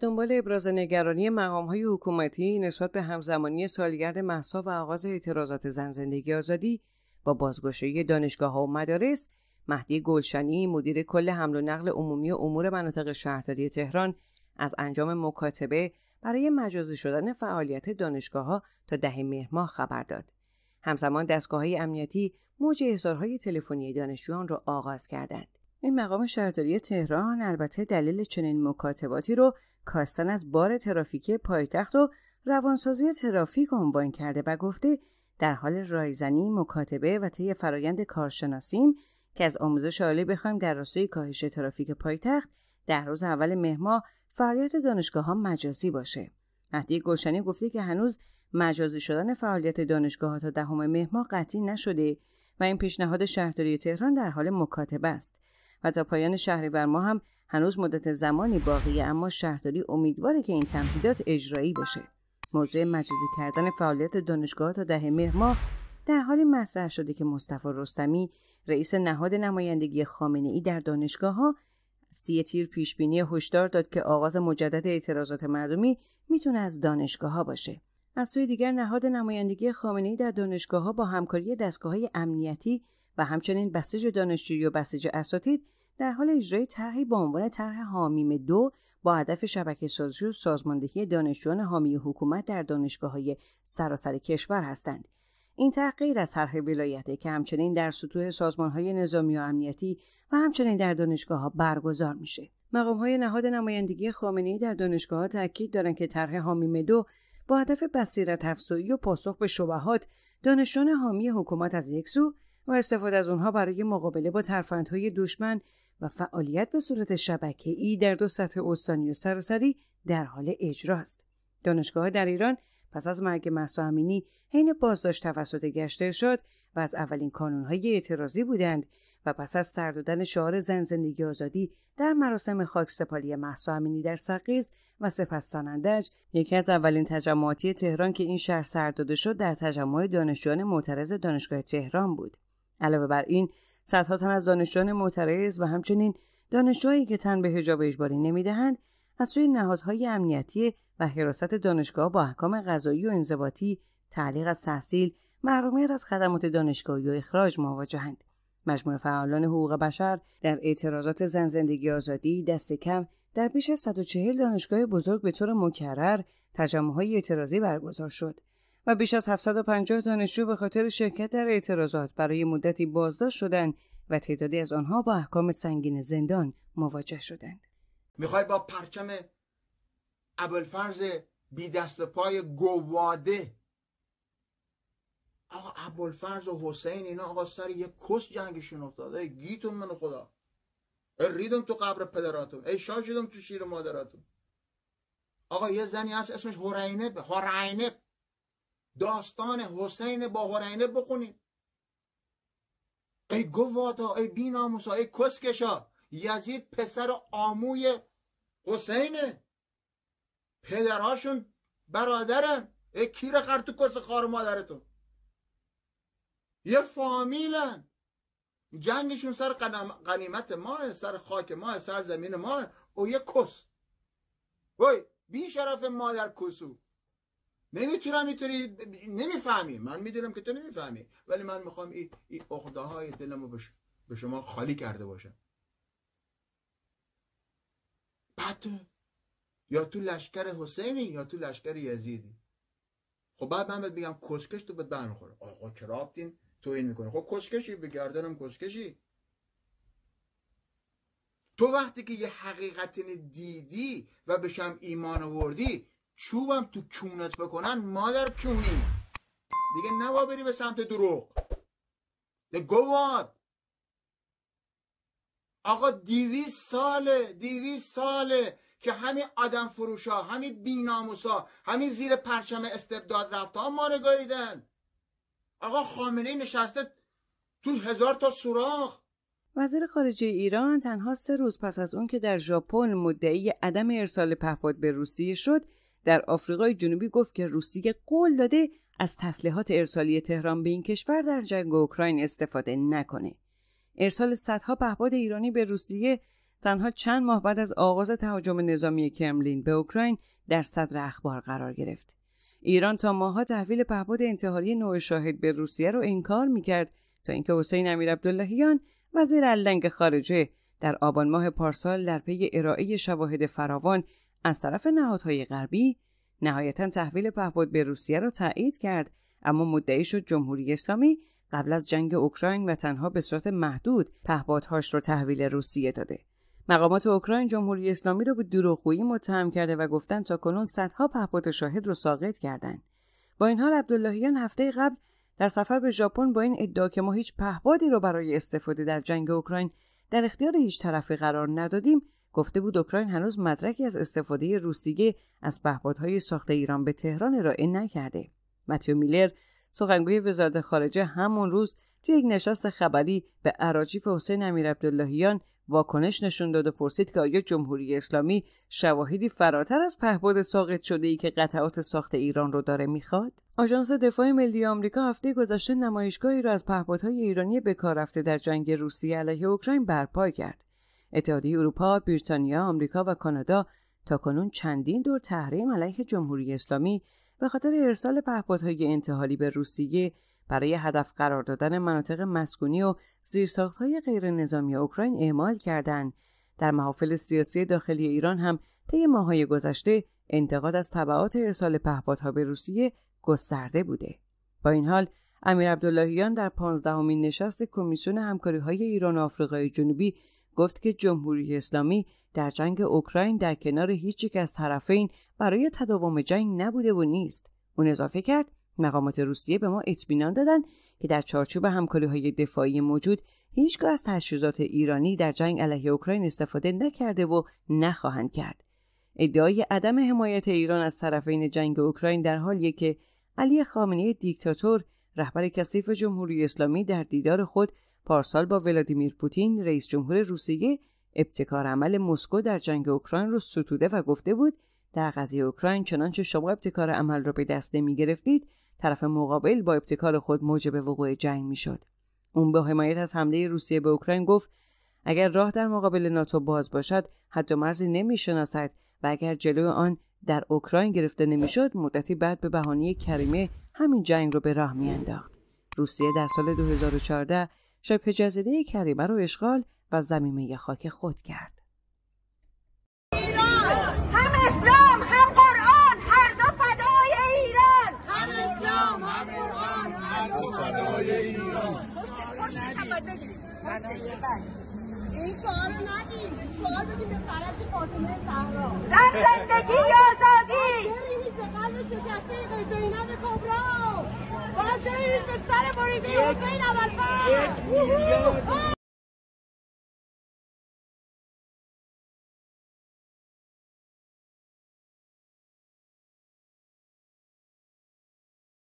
دنبال ابراز نگرانی مقام های حکومتی نسبت به همزمانی سالگرد محسا و آغاز اعتراضات زن زندگی آزادی با بازگشایی دانشگاه ها و مدارس مهدی گلشنی مدیر کل حمل و نقل عمومی و امور مناطق شهرداری تهران از انجام مکاتبه برای مجازی شدن فعالیت دانشگاه ها تا ده مهر ماه خبر داد. همزمان دستگاه های امنیتی موج احضارهای تلفنی دانشجویان را آغاز کردند. این مقام شهرداری تهران البته دلیل چنین مکاتباتی رو کاستن از بار ترافیکی پایتخت و روانسازی ترافیک عنوان کرده و گفته در حال رایزنی مکاتبه و طی فرایند کارشناسیم که از آموزش عالی بخوایم در راستای کاهش ترافیک پایتخت در روز اول مهما فعالیت دانشگاه ها مجازی باشه مهدی گلشنی گفته که هنوز مجازی شدن فعالیت دانشگاه ها تا دهم مهما قطعی نشده و این پیشنهاد شهرداری تهران در حال مکاتبه است و تا پایان شهریور ماه هم هنوز مدت زمانی باقیه اما شهرداری امیدواره که این تمهیدات اجرایی بشه موضوع مجازی کردن فعالیت دانشگاه تا دهه مهر ماه در حالی مطرح شده که مصطفی رستمی رئیس نهاد نمایندگی خامنه ای در دانشگاه ها سی تیر پیش بینی هشدار داد که آغاز مجدد اعتراضات مردمی میتونه از دانشگاه ها باشه از سوی دیگر نهاد نمایندگی خامنه ای در دانشگاه ها با همکاری دستگاه های امنیتی و همچنین بسیج دانشجویی و بسیج اساتید در حال اجرای طرحی با عنوان طرح حامیم دو با هدف شبکه سازی و سازماندهی دانشجویان حامی حکومت در دانشگاه های سراسر کشور هستند. این طرح غیر از طرح ولایته که همچنین در سطوح سازمان های نظامی و امنیتی و همچنین در دانشگاه ها برگزار میشه. مقام های نهاد نمایندگی خامنه‌ای در دانشگاه ها تاکید دارند که طرح حامیم دو با هدف بصیرت افزایی و پاسخ به شبهات دانشجویان حامی حکومت از یک سو با استفاده از اونها برای مقابله با ترفندهای دشمن و فعالیت به صورت شبکه ای در دو سطح استانی و سراسری در حال اجراست. دانشگاه در ایران پس از مرگ محسا امینی حین بازداشت توسط گشته شد و از اولین کانونهای اعتراضی بودند و پس از سر شعار زن زندگی آزادی در مراسم خاکسپاری محسا امینی در سقیز و سپس سنندج یکی از اولین تجمعاتی تهران که این شهر سر شد در تجمع دانشجویان معترض دانشگاه تهران بود علاوه بر این صدها تن از دانشجویان معترض و همچنین دانشجویی که تن به حجاب اجباری نمیدهند از سوی نهادهای امنیتی و حراست دانشگاه با احکام غذایی و انضباطی تعلیق از تحصیل محرومیت از خدمات دانشگاهی و اخراج مواجهند مجموع فعالان حقوق بشر در اعتراضات زن زندگی آزادی دست کم در بیش از 140 دانشگاه بزرگ به طور مکرر تجمعهای اعتراضی برگزار شد و بیش از 750 دانشجو به خاطر شرکت در اعتراضات برای مدتی بازداشت شدند و تعدادی از آنها با احکام سنگین زندان مواجه شدند. میخوای با پرچم ابوالفرز بی دست و پای گواده آقا ابوالفرز و حسین اینا آقا سر یک کس جنگشون افتاده گیتون من خدا اریدم ریدم تو قبر پدراتون ای تو شیر مادراتون آقا یه زنی هست اسمش هرینب هرینب داستان حسین با هرینه بخونید ای گواتا ای بیناموسا ای کسکشا یزید پسر آموی حسینه پدرهاشون برادرن ای کیر خر تو کس خار مادرتون یه فامیلن جنگشون سر قنیمت ماه سر خاک ماه سر زمین ماه او یه کس وای بی شرف مادر کسو نمیتونم اینطوری نمیفهمی من میدونم که تو نمیفهمی ولی من میخوام این ای های دلمو به شما خالی کرده باشم بعد یا تو لشکر حسینی یا تو لشکر یزیدی خب بعد من بهت بگم کسکش تو بهت برمیخوره آقا چرا تو این میکنه خب کسکشی به گردنم کسکشی تو وقتی که یه حقیقتی دیدی و شم ایمان آوردی چوبم تو کونت بکنن مادر کونی دیگه نبا بری به سمت دروغ ده گواد آقا دیویز ساله دیویز ساله که همین آدم ها همین ها همین زیر پرچم استبداد رفت ها ما رو آقا خامنه نشسته تو هزار تا سوراخ وزیر خارجه ایران تنها سه روز پس از اون که در ژاپن مدعی عدم ارسال پهپاد به روسیه شد در آفریقای جنوبی گفت که روسیه قول داده از تسلیحات ارسالی تهران به این کشور در جنگ اوکراین استفاده نکنه. ارسال صدها پهپاد ایرانی به روسیه تنها چند ماه بعد از آغاز تهاجم نظامی کرملین به اوکراین در صدر اخبار قرار گرفت. ایران تا ماها تحویل پهپاد انتحاری نوع شاهد به روسیه رو انکار میکرد تا اینکه حسین امیر عبداللهیان وزیر علنگ خارجه در آبان ماه پارسال در پی ارائه شواهد فراوان از طرف نهادهای غربی نهایتا تحویل پهپاد به روسیه را تایید کرد اما مدعی شد جمهوری اسلامی قبل از جنگ اوکراین و تنها به صورت محدود پهپادهاش را تحویل روسیه داده مقامات اوکراین جمهوری اسلامی را به دروغگویی متهم کرده و گفتند تا کنون صدها پهپاد شاهد را ساقط کردند با این حال عبداللهیان هفته قبل در سفر به ژاپن با این ادعا که ما هیچ پهپادی را برای استفاده در جنگ اوکراین در اختیار هیچ طرفی قرار ندادیم گفته بود اوکراین هنوز مدرکی از استفاده روسیه از پهپادهای ساخت ایران به تهران ارائه نکرده متیو میلر سخنگوی وزارت خارجه همون روز توی یک نشست خبری به عراجیف حسین عبداللهیان واکنش نشون داد و پرسید که آیا جمهوری اسلامی شواهدی فراتر از پهپاد ساقط شده ای که قطعات ساخت ایران رو داره میخواد آژانس دفاع ملی آمریکا هفته گذشته نمایشگاهی را از پهپادهای ایرانی کار رفته در جنگ روسیه علیه اوکراین برپا کرد اتحادیه اروپا، بریتانیا، آمریکا و کانادا تا کنون چندین دور تحریم علیه جمهوری اسلامی به خاطر ارسال پهپادهای انتحالی به روسیه برای هدف قرار دادن مناطق مسکونی و زیرساختهای غیر نظامی اوکراین اعمال کردند. در محافل سیاسی داخلی ایران هم طی ماهای گذشته انتقاد از طبعات ارسال پهپادها به روسیه گسترده بوده. با این حال امیر عبداللهیان در پانزدهمین نشست کمیسیون همکاری های ایران و آفریقای جنوبی گفت که جمهوری اسلامی در جنگ اوکراین در کنار هیچ یک از طرفین برای تداوم جنگ نبوده و نیست اون اضافه کرد مقامات روسیه به ما اطمینان دادن که در چارچوب های دفاعی موجود هیچگاه از تجهیزات ایرانی در جنگ علیه اوکراین استفاده نکرده و نخواهند کرد ادعای عدم حمایت ایران از طرفین جنگ اوکراین در حالیه که علی خامنه‌ای دیکتاتور رهبر کثیف جمهوری اسلامی در دیدار خود پارسال با ولادیمیر پوتین رئیس جمهور روسیه ابتکار عمل مسکو در جنگ اوکراین رو ستوده و گفته بود در قضیه اوکراین چنانچه شما ابتکار عمل را به دست نمی گرفتید طرف مقابل با ابتکار خود موجب وقوع جنگ می شد. اون با حمایت از حمله روسیه به اوکراین گفت اگر راه در مقابل ناتو باز باشد حد و مرزی شناسد و اگر جلو آن در اوکراین گرفته نمیشد مدتی بعد به بهانه کریمه همین جنگ را به راه میانداخت روسیه در سال 2014 شبه جزیره کریمه رو اشغال و زمینه خاک خود کرد. ایران هم اسلام هم قرآن هر دو فدای ایران هم اسلام هم قرآن هر دو فدای ایران این شعار رو ندیم شعار بدیم به فرج فاطمه زهرا زن زندگی آزادی قلب شکسته قزینان کبرا به سر بریده حسین عبدالفر